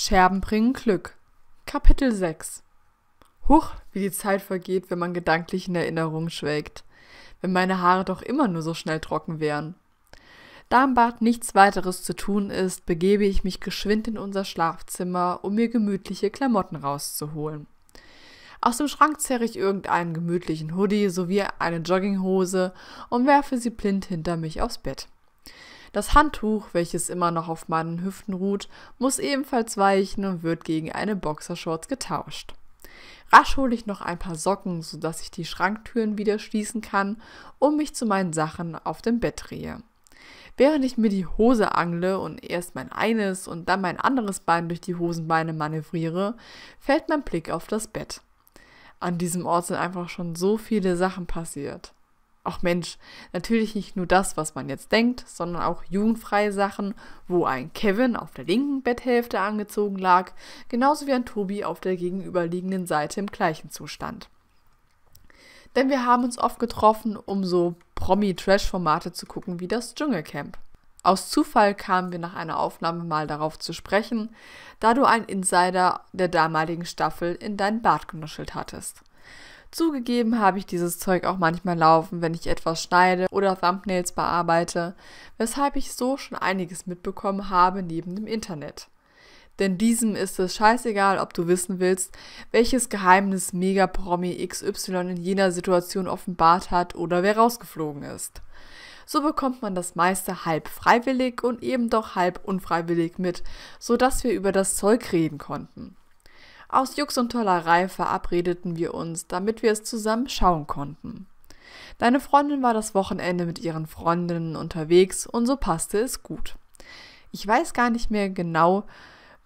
Scherben bringen Glück. Kapitel 6 Huch, wie die Zeit vergeht, wenn man gedanklich in Erinnerungen schwelgt. Wenn meine Haare doch immer nur so schnell trocken wären. Da im Bad nichts weiteres zu tun ist, begebe ich mich geschwind in unser Schlafzimmer, um mir gemütliche Klamotten rauszuholen. Aus dem Schrank zerre ich irgendeinen gemütlichen Hoodie sowie eine Jogginghose und werfe sie blind hinter mich aufs Bett. Das Handtuch, welches immer noch auf meinen Hüften ruht, muss ebenfalls weichen und wird gegen eine Boxershorts getauscht. Rasch hole ich noch ein paar Socken, sodass ich die Schranktüren wieder schließen kann und mich zu meinen Sachen auf dem Bett drehe. Während ich mir die Hose angle und erst mein eines und dann mein anderes Bein durch die Hosenbeine manövriere, fällt mein Blick auf das Bett. An diesem Ort sind einfach schon so viele Sachen passiert. Ach Mensch, natürlich nicht nur das, was man jetzt denkt, sondern auch jugendfreie Sachen, wo ein Kevin auf der linken Betthälfte angezogen lag, genauso wie ein Tobi auf der gegenüberliegenden Seite im gleichen Zustand. Denn wir haben uns oft getroffen, um so Promi-Trash-Formate zu gucken wie das Dschungelcamp. Aus Zufall kamen wir nach einer Aufnahme mal darauf zu sprechen, da du einen Insider der damaligen Staffel in deinen Bart genuschelt hattest. Zugegeben habe ich dieses Zeug auch manchmal laufen, wenn ich etwas schneide oder Thumbnails bearbeite, weshalb ich so schon einiges mitbekommen habe neben dem Internet. Denn diesem ist es scheißegal, ob du wissen willst, welches Geheimnis Megapromi XY in jener Situation offenbart hat oder wer rausgeflogen ist. So bekommt man das meiste halb freiwillig und eben doch halb unfreiwillig mit, sodass wir über das Zeug reden konnten. Aus Jux und Tollerei verabredeten wir uns, damit wir es zusammen schauen konnten. Deine Freundin war das Wochenende mit ihren Freundinnen unterwegs und so passte es gut. Ich weiß gar nicht mehr genau,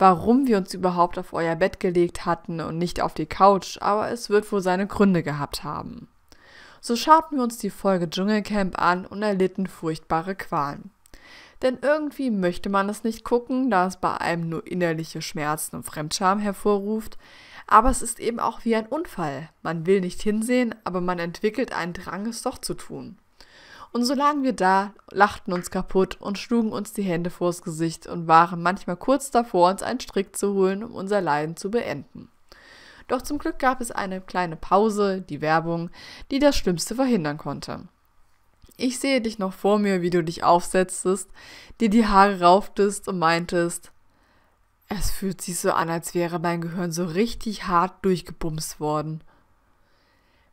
warum wir uns überhaupt auf euer Bett gelegt hatten und nicht auf die Couch, aber es wird wohl seine Gründe gehabt haben. So schauten wir uns die Folge Dschungelcamp an und erlitten furchtbare Qualen denn irgendwie möchte man es nicht gucken, da es bei einem nur innerliche Schmerzen und Fremdscham hervorruft. Aber es ist eben auch wie ein Unfall. Man will nicht hinsehen, aber man entwickelt einen Drang, es doch zu tun. Und so lagen wir da, lachten uns kaputt und schlugen uns die Hände vors Gesicht und waren manchmal kurz davor, uns einen Strick zu holen, um unser Leiden zu beenden. Doch zum Glück gab es eine kleine Pause, die Werbung, die das Schlimmste verhindern konnte. Ich sehe dich noch vor mir, wie du dich aufsetztest, dir die Haare rauftest und meintest, es fühlt sich so an, als wäre mein Gehirn so richtig hart durchgebumst worden.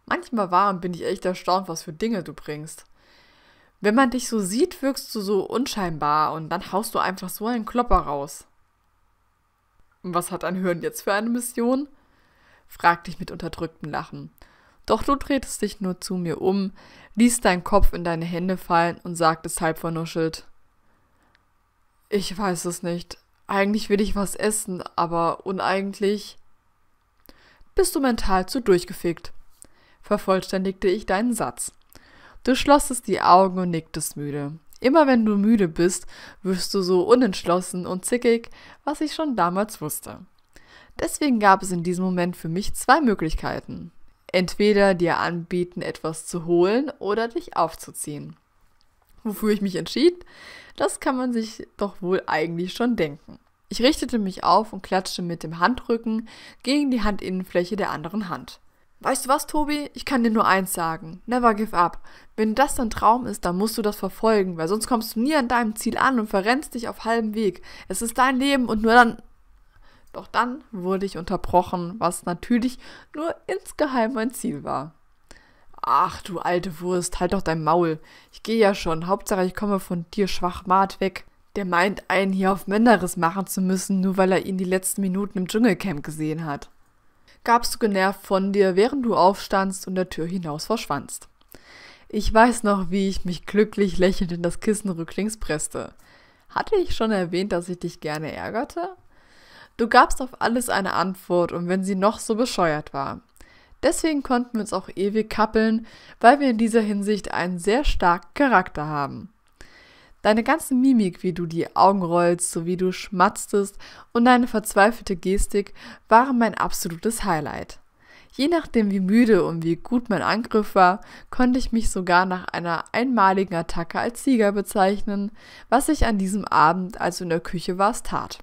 Manchmal war und bin ich echt erstaunt, was für Dinge du bringst. Wenn man dich so sieht, wirkst du so unscheinbar und dann haust du einfach so einen Klopper raus. Was hat dein Hirn jetzt für eine Mission? fragte ich mit unterdrücktem Lachen doch du drehtest dich nur zu mir um, ließ deinen Kopf in deine Hände fallen und sagtest halb vernuschelt. Ich weiß es nicht. Eigentlich will ich was essen, aber uneigentlich bist du mental zu durchgefickt, vervollständigte ich deinen Satz. Du schlossest die Augen und nicktest müde. Immer wenn du müde bist, wirst du so unentschlossen und zickig, was ich schon damals wusste. Deswegen gab es in diesem Moment für mich zwei Möglichkeiten entweder dir anbieten, etwas zu holen oder dich aufzuziehen. Wofür ich mich entschied, das kann man sich doch wohl eigentlich schon denken. Ich richtete mich auf und klatschte mit dem Handrücken gegen die Handinnenfläche der anderen Hand. Weißt du was, Tobi? Ich kann dir nur eins sagen. Never give up. Wenn das dein Traum ist, dann musst du das verfolgen, weil sonst kommst du nie an deinem Ziel an und verrennst dich auf halbem Weg. Es ist dein Leben und nur dann doch dann wurde ich unterbrochen, was natürlich nur insgeheim mein Ziel war. Ach, du alte Wurst, halt doch dein Maul. Ich gehe ja schon. Hauptsache, ich komme von dir Schwachmat weg. Der meint, einen hier auf Männeres machen zu müssen, nur weil er ihn die letzten Minuten im Dschungelcamp gesehen hat. Gabst du genervt von dir, während du aufstandst und der Tür hinaus verschwandst. Ich weiß noch, wie ich mich glücklich lächelnd in das Kissen rücklings presste. Hatte ich schon erwähnt, dass ich dich gerne ärgerte? Du gabst auf alles eine Antwort und wenn sie noch so bescheuert war. Deswegen konnten wir uns auch ewig kappeln, weil wir in dieser Hinsicht einen sehr starken Charakter haben. Deine ganze Mimik, wie du die Augen rollst, so wie du schmatztest und deine verzweifelte Gestik waren mein absolutes Highlight. Je nachdem, wie müde und wie gut mein Angriff war, konnte ich mich sogar nach einer einmaligen Attacke als Sieger bezeichnen, was ich an diesem Abend, als du in der Küche warst, tat.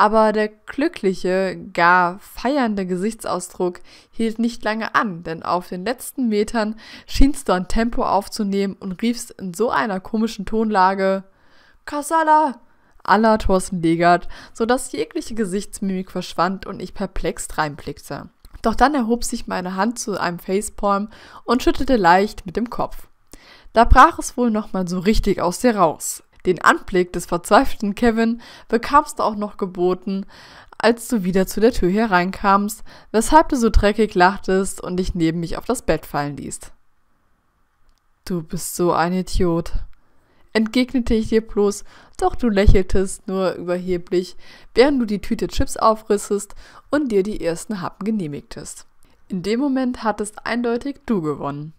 Aber der glückliche, gar feiernde Gesichtsausdruck hielt nicht lange an, denn auf den letzten Metern schienst du ein Tempo aufzunehmen und riefst in so einer komischen Tonlage Kasala! aller Thorsten Legert, sodass jegliche Gesichtsmimik verschwand und ich perplex reinblickte. Doch dann erhob sich meine Hand zu einem Facepalm und schüttelte leicht mit dem Kopf. Da brach es wohl nochmal so richtig aus dir raus. Den Anblick des verzweifelten Kevin bekamst du auch noch geboten, als du wieder zu der Tür hereinkamst, weshalb du so dreckig lachtest und dich neben mich auf das Bett fallen ließt. Du bist so ein Idiot, entgegnete ich dir bloß, doch du lächeltest nur überheblich, während du die Tüte Chips aufrissest und dir die ersten Happen genehmigtest. In dem Moment hattest eindeutig du gewonnen.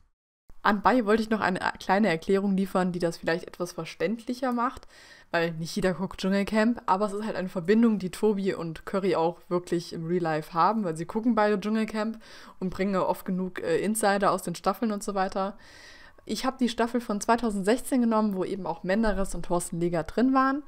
Anbei wollte ich noch eine äh, kleine Erklärung liefern, die das vielleicht etwas verständlicher macht, weil nicht jeder guckt Dschungelcamp, aber es ist halt eine Verbindung, die Tobi und Curry auch wirklich im Real Life haben, weil sie gucken beide Dschungelcamp und bringen oft genug äh, Insider aus den Staffeln und so weiter. Ich habe die Staffel von 2016 genommen, wo eben auch Menderes und Thorsten Leger drin waren.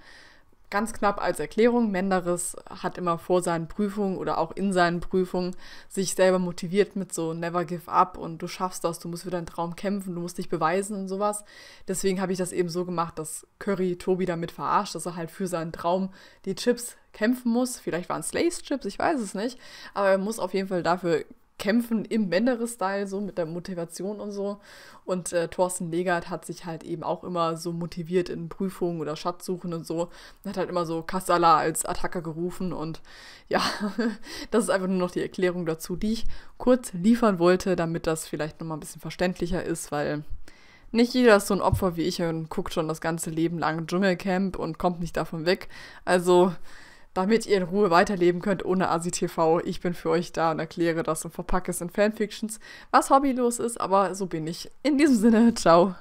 Ganz knapp als Erklärung, Menderes hat immer vor seinen Prüfungen oder auch in seinen Prüfungen sich selber motiviert mit so Never give up und du schaffst das, du musst für deinen Traum kämpfen, du musst dich beweisen und sowas. Deswegen habe ich das eben so gemacht, dass Curry Tobi damit verarscht, dass er halt für seinen Traum die Chips kämpfen muss. Vielleicht waren es Slays Chips, ich weiß es nicht, aber er muss auf jeden Fall dafür kämpfen im Männerestyle so mit der Motivation und so. Und äh, Thorsten Legert hat sich halt eben auch immer so motiviert in Prüfungen oder Schatzsuchen und so. Und hat halt immer so Kassala als Attacker gerufen und ja, das ist einfach nur noch die Erklärung dazu, die ich kurz liefern wollte, damit das vielleicht nochmal ein bisschen verständlicher ist, weil nicht jeder ist so ein Opfer wie ich und guckt schon das ganze Leben lang Dschungelcamp und kommt nicht davon weg. Also damit ihr in Ruhe weiterleben könnt ohne ASI-TV. Ich bin für euch da und erkläre das und verpacke es in Fanfictions, was hobbylos ist, aber so bin ich. In diesem Sinne, ciao.